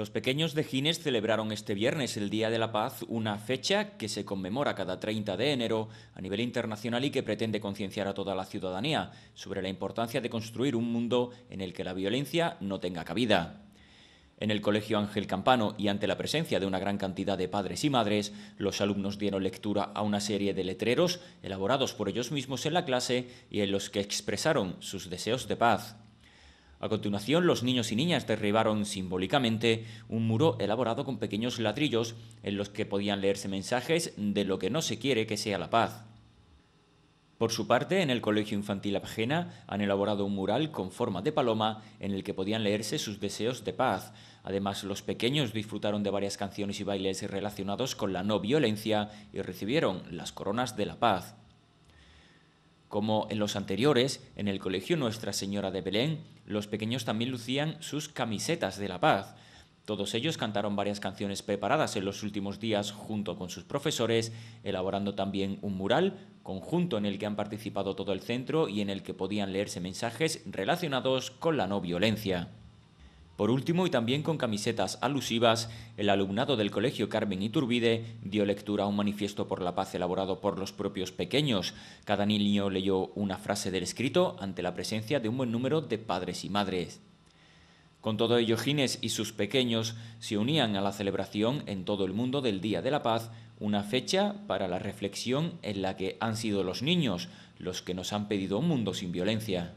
Los pequeños de Gines celebraron este viernes el Día de la Paz, una fecha que se conmemora cada 30 de enero a nivel internacional y que pretende concienciar a toda la ciudadanía sobre la importancia de construir un mundo en el que la violencia no tenga cabida. En el Colegio Ángel Campano y ante la presencia de una gran cantidad de padres y madres, los alumnos dieron lectura a una serie de letreros elaborados por ellos mismos en la clase y en los que expresaron sus deseos de paz. A continuación, los niños y niñas derribaron simbólicamente un muro elaborado con pequeños ladrillos en los que podían leerse mensajes de lo que no se quiere que sea la paz. Por su parte, en el Colegio Infantil Abjena han elaborado un mural con forma de paloma en el que podían leerse sus deseos de paz. Además, los pequeños disfrutaron de varias canciones y bailes relacionados con la no violencia y recibieron las coronas de la paz. Como en los anteriores, en el colegio Nuestra Señora de Belén, los pequeños también lucían sus camisetas de la paz. Todos ellos cantaron varias canciones preparadas en los últimos días junto con sus profesores, elaborando también un mural, conjunto en el que han participado todo el centro y en el que podían leerse mensajes relacionados con la no violencia. Por último, y también con camisetas alusivas, el alumnado del Colegio Carmen Iturbide dio lectura a un manifiesto por la paz elaborado por los propios pequeños. Cada niño leyó una frase del escrito ante la presencia de un buen número de padres y madres. Con todo ello, Gines y sus pequeños se unían a la celebración en todo el mundo del Día de la Paz, una fecha para la reflexión en la que han sido los niños los que nos han pedido un mundo sin violencia.